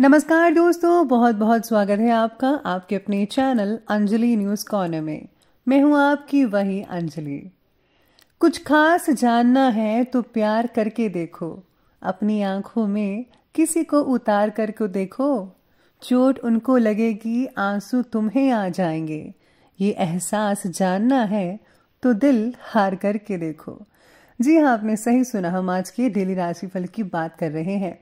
नमस्कार दोस्तों बहुत बहुत स्वागत है आपका आपके अपने चैनल अंजलि न्यूज़ कॉर्नर में मैं हूं आपकी वही अंजलि कुछ खास जानना है तो प्यार करके देखो अपनी आंखों में किसी को उतार कर को देखो चोट उनको लगेगी आंसू तुम्हें आ जाएंगे ये एहसास जानना है तो दिल हार करके देखो जी हाँ आपने सही सुना हम आज के डेली राशिफल की बात कर रहे हैं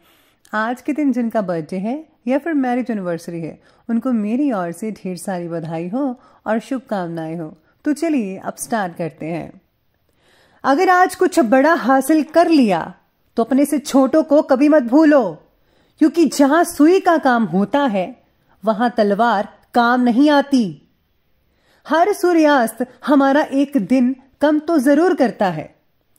आज के दिन जिनका बर्थडे है या फिर मैरिज एनिवर्सरी है उनको मेरी ओर से ढेर सारी बधाई हो और शुभकामनाएं हो तो चलिए अब स्टार्ट करते हैं अगर आज कुछ बड़ा हासिल कर लिया तो अपने से छोटों को कभी मत भूलो क्योंकि जहां सुई का काम होता है वहां तलवार काम नहीं आती हर सूर्यास्त हमारा एक दिन कम तो जरूर करता है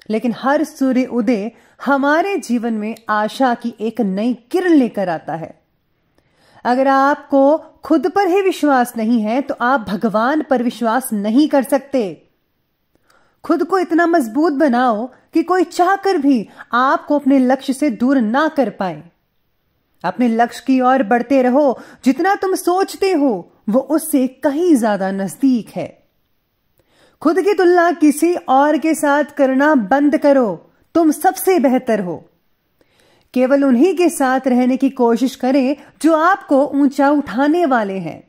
लेकिन हर सूर्य उदय हमारे जीवन में आशा की एक नई किरण लेकर आता है अगर आपको खुद पर ही विश्वास नहीं है तो आप भगवान पर विश्वास नहीं कर सकते खुद को इतना मजबूत बनाओ कि कोई चाहकर भी आपको अपने लक्ष्य से दूर ना कर पाए अपने लक्ष्य की ओर बढ़ते रहो जितना तुम सोचते हो वो उससे कहीं ज्यादा नजदीक है खुद की तुलना किसी और के साथ करना बंद करो तुम सबसे बेहतर हो केवल उन्हीं के साथ रहने की कोशिश करें जो आपको ऊंचा उठाने वाले हैं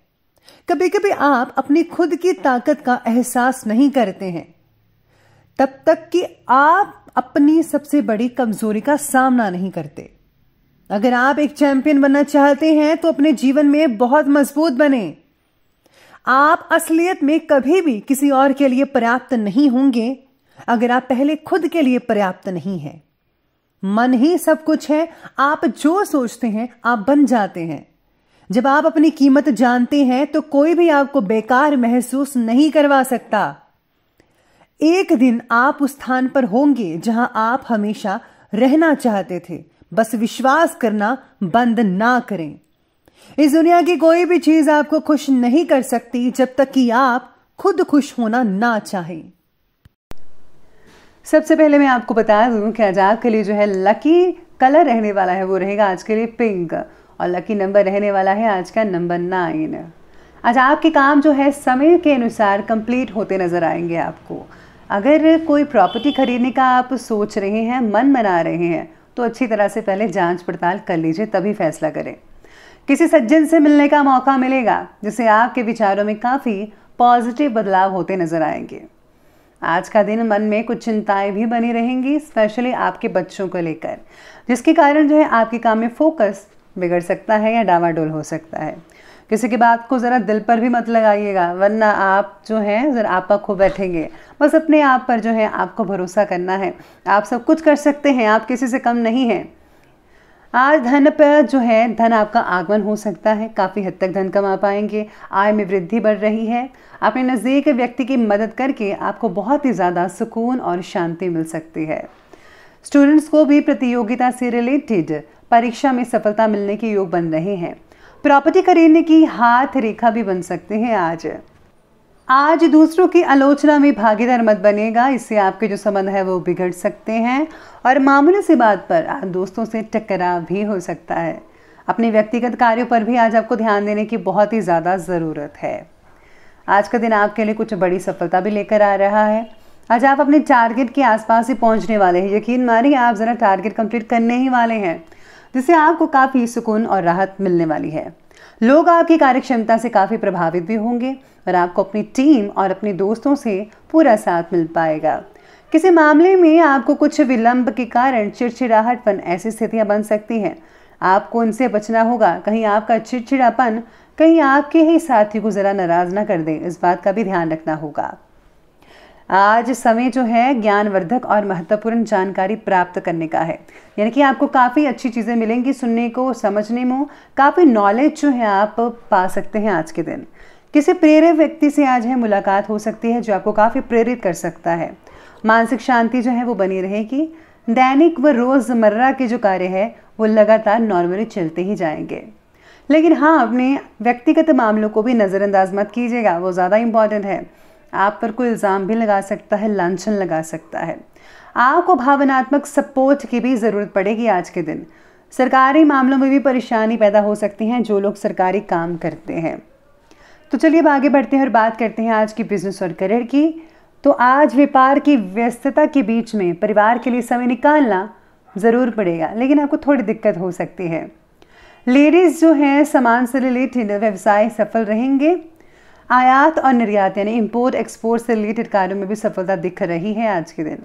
कभी कभी आप अपनी खुद की ताकत का एहसास नहीं करते हैं तब तक कि आप अपनी सबसे बड़ी कमजोरी का सामना नहीं करते अगर आप एक चैंपियन बनना चाहते हैं तो अपने जीवन में बहुत मजबूत बने आप असलियत में कभी भी किसी और के लिए पर्याप्त नहीं होंगे अगर आप पहले खुद के लिए पर्याप्त नहीं है मन ही सब कुछ है आप जो सोचते हैं आप बन जाते हैं जब आप अपनी कीमत जानते हैं तो कोई भी आपको बेकार महसूस नहीं करवा सकता एक दिन आप उस स्थान पर होंगे जहां आप हमेशा रहना चाहते थे बस विश्वास करना बंद ना करें इस दुनिया की कोई भी चीज आपको खुश नहीं कर सकती जब तक कि आप खुद खुश होना ना चाहें सबसे पहले मैं आपको बता दूं कि आज आपके लिए जो है लकी कलर रहने वाला है वो रहेगा आज के लिए पिंक और लकी नंबर रहने वाला है आज का नंबर नाइन आज आपके काम जो है समय के अनुसार कंप्लीट होते नज़र आएंगे आपको अगर कोई प्रॉपर्टी खरीदने का आप सोच रहे हैं मन मना रहे हैं तो अच्छी तरह से पहले जांच पड़ताल कर लीजिए तभी फैसला करें किसी सज्जन से मिलने का मौका मिलेगा जिससे आपके विचारों में काफ़ी पॉजिटिव बदलाव होते नज़र आएंगे आज का दिन मन में कुछ चिंताएं भी बनी रहेंगी स्पेशली आपके बच्चों को लेकर जिसके कारण जो है आपके काम में फोकस बिगड़ सकता है या डावाडोल हो सकता है किसी की बात को ज़रा दिल पर भी मत लगाइएगा वरना आप जो हैं ज़रा आपा खो बैठेंगे बस अपने आप पर जो है आपको भरोसा करना है आप सब कुछ कर सकते हैं आप किसी से कम नहीं हैं आज धन पर जो है धन आपका आगमन हो सकता है काफ़ी हद तक धन कमा पाएंगे आय में वृद्धि बढ़ रही है अपने नज़दीक व्यक्ति की मदद करके आपको बहुत ही ज़्यादा सुकून और शांति मिल सकती है स्टूडेंट्स को भी प्रतियोगिता से रिलेटेड परीक्षा में सफलता मिलने के योग बन रहे हैं प्रॉपर्टी खरीदने की हाथ रेखा भी बन सकते हैं आज आज दूसरों की आलोचना में भागीदार मत बनेगा इससे आपके जो संबंध है वो बिगड़ सकते हैं और मामूली सी बात पर दोस्तों से टकराव भी हो सकता है अपने व्यक्तिगत कार्यों पर भी आज आपको ध्यान देने की बहुत ही ज़्यादा ज़रूरत है आज का दिन आपके लिए कुछ बड़ी सफलता भी लेकर आ रहा है आज आप अपने टारगेट के आसपास ही पहुंचने वाले हैं यकीन मानिए आप ज़रा टारगेट कंप्लीट करने ही वाले हैं जिससे आपको काफ़ी सुकून और राहत मिलने वाली है लोग आपकी कार्यक्षमता से काफ़ी प्रभावित भी होंगे और आपको अपनी टीम और अपने दोस्तों से पूरा साथ मिल पाएगा किसी मामले में आपको कुछ विलंब के कारण चिड़चिड़ाहटपन ऐसी स्थितियां बन सकती हैं आपको उनसे बचना होगा कहीं आपका चिड़चिड़ापन कहीं आपके ही साथी को ज़रा नाराज़ ना कर दे इस बात का भी ध्यान रखना होगा आज समय जो है ज्ञानवर्धक और महत्वपूर्ण जानकारी प्राप्त करने का है यानी कि आपको काफ़ी अच्छी चीज़ें मिलेंगी सुनने को समझने में काफ़ी नॉलेज जो है आप पा सकते हैं आज के दिन किसी प्रेरित व्यक्ति से आज है मुलाकात हो सकती है जो आपको काफ़ी प्रेरित कर सकता है मानसिक शांति जो है वो बनी रहेगी दैनिक व रोज़मर्रा के जो कार्य है वो लगातार नॉर्मली चलते ही जाएंगे लेकिन हाँ अपने व्यक्तिगत मामलों को भी नज़रअंदाज मत कीजिएगा वो ज़्यादा इम्पॉर्टेंट है आप पर कोई इल्ज़ाम भी लगा सकता है लाछन लगा सकता है आपको भावनात्मक सपोर्ट की भी ज़रूरत पड़ेगी आज के दिन सरकारी मामलों में भी परेशानी पैदा हो सकती हैं जो लोग सरकारी काम करते हैं तो चलिए अब आगे बढ़ते हैं और बात करते हैं आज की बिजनेस और करियर की तो आज व्यापार की व्यस्तता के बीच में परिवार के लिए समय निकालना ज़रूर पड़ेगा लेकिन आपको थोड़ी दिक्कत हो सकती है लेडीज़ जो हैं सामान से रिलेटेड व्यवसाय सफल रहेंगे आयात और निर्यात यानी इम्पोर्ट एक्सपोर्ट से रिलेटेड कार्यों में भी सफलता दिख रही है आज के दिन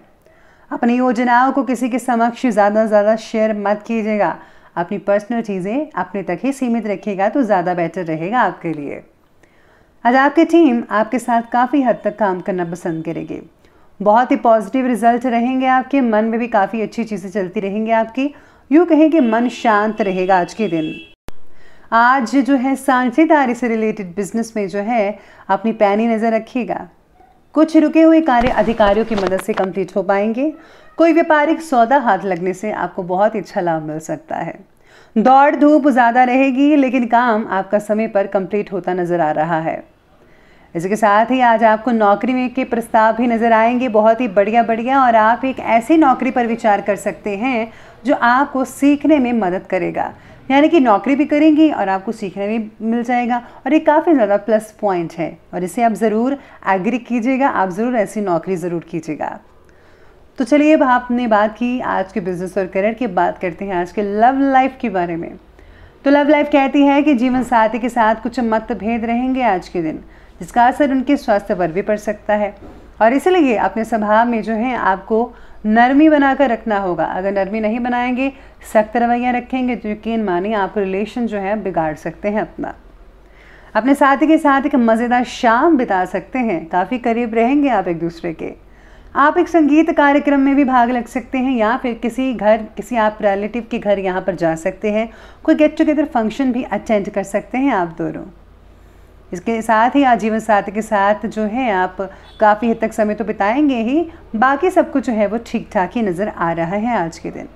अपनी योजनाओं को किसी के समक्ष ज़्यादा से ज़्यादा शेयर मत कीजिएगा अपनी पर्सनल चीज़ें अपने तक ही सीमित रखिएगा तो ज़्यादा बेटर रहेगा आपके लिए आज आपकी टीम आपके साथ काफ़ी हद तक काम करना पसंद करेगी बहुत ही पॉजिटिव रिजल्ट रहेंगे आपके मन में भी काफ़ी अच्छी चीज़ें चलती रहेंगी आपकी यूँ कहें कि मन शांत रहेगा आज के दिन आज जो है साझेदारी से रिलेटेड बिजनेस में जो है अपनी पैनी नज़र रखिएगा कुछ रुके हुए कार्य अधिकारियों की मदद से कंप्लीट हो पाएंगे कोई व्यापारिक सौदा हाथ लगने से आपको बहुत ही अच्छा लाभ मिल सकता है दौड़ धूप ज़्यादा रहेगी लेकिन काम आपका समय पर कंप्लीट होता नज़र आ रहा है इसके साथ ही आज आपको नौकरी में के प्रस्ताव भी नज़र आएंगे बहुत ही बढ़िया बढ़िया और आप एक ऐसी नौकरी पर विचार कर सकते हैं जो आपको सीखने में मदद करेगा यानी कि नौकरी भी करेंगी और आपको सीखने भी मिल जाएगा और ये काफ़ी ज़्यादा प्लस पॉइंट है और इसे आप ज़रूर एग्री कीजिएगा आप ज़रूर ऐसी नौकरी ज़रूर कीजिएगा तो चलिए अब आपने बात की आज के बिजनेस और करियर की बात करते हैं आज के लव लाइफ के बारे में तो लव लाइफ कहती है कि जीवन साथी के साथ कुछ मतभेद रहेंगे आज के दिन जिसका असर उनके स्वास्थ्य पर भी पड़ सकता है और इसलिए अपने स्वभाव में जो है आपको नरमी बनाकर रखना होगा अगर नरमी नहीं बनाएंगे सख्त रवैया रखेंगे तो यकीन मानिए आप रिलेशन जो है बिगाड़ सकते हैं अपना अपने साथी के साथ एक मज़ेदार शाम बिता सकते हैं काफ़ी करीब रहेंगे आप एक दूसरे के आप एक संगीत कार्यक्रम में भी भाग लग सकते हैं या फिर किसी घर किसी आप रिलेटिव के घर यहाँ पर जा सकते हैं कोई गेट टुगेदर फंक्शन भी अटेंड कर सकते हैं आप दोनों इसके साथ ही आजीवन साथी के साथ जो है आप काफ़ी हद तक समय तो बिताएंगे ही बाकी सब कुछ जो है वो ठीक ठाक ही नज़र आ रहा है आज के दिन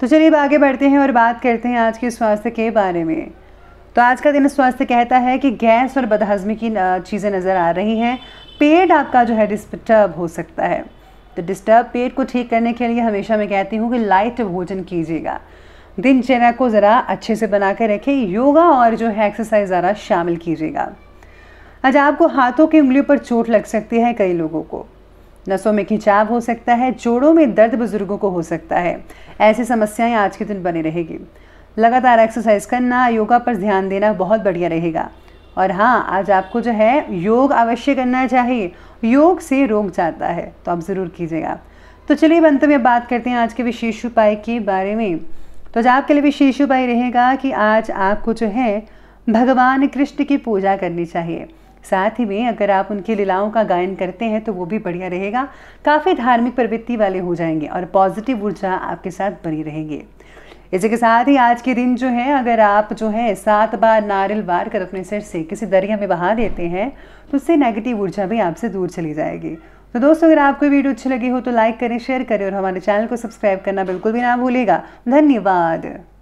तो चलिए अब आगे बढ़ते हैं और बात करते हैं आज के स्वास्थ्य के बारे में तो आज का दिन स्वास्थ्य कहता है कि गैस और बदहजमी की चीज़ें नज़र आ रही हैं पेट आपका जो है डिस्टर्ब हो सकता है तो डिस्टर्ब पेट को ठीक करने के लिए हमेशा मैं कहती हूँ कि लाइट भोजन कीजिएगा दिनचर्या को ज़रा अच्छे से बना कर रखें योगा और जो है एक्सरसाइज ज़रा शामिल कीजिएगा आज अच्छा, आपको हाथों की उंगलियों पर चोट लग सकती है कई लोगों को नसों में खिंचाव हो सकता है जोड़ों में दर्द बुजुर्गों को हो सकता है ऐसी समस्याएं आज के दिन बनी रहेगी लगातार एक्सरसाइज करना योगा पर ध्यान देना बहुत बढ़िया रहेगा और हाँ आज आपको जो है योग अवश्य करना चाहिए योग से रोग जाता है तो आप ज़रूर कीजिएगा तो चलिए अंत में बात करते हैं आज के विशेष उपाय के बारे में तो आज आपके लिए विशेष भाई रहेगा कि आज आपको जो है भगवान कृष्ण की पूजा करनी चाहिए साथ ही में अगर आप उनकी लीलाओं का गायन करते हैं तो वो भी बढ़िया रहेगा काफ़ी धार्मिक प्रवृत्ति वाले हो जाएंगे और पॉजिटिव ऊर्जा आपके साथ बनी रहेंगी इसी के साथ ही आज के दिन जो है अगर आप जो है सात बार नारियल बार कर अपने सिर से किसी दरिया में बहा देते हैं तो उससे नेगेटिव ऊर्जा भी आपसे दूर चली जाएगी तो दोस्तों अगर आपको वीडियो अच्छी लगी हो तो लाइक करें शेयर करें और हमारे चैनल को सब्सक्राइब करना बिल्कुल भी ना भूलेगा धन्यवाद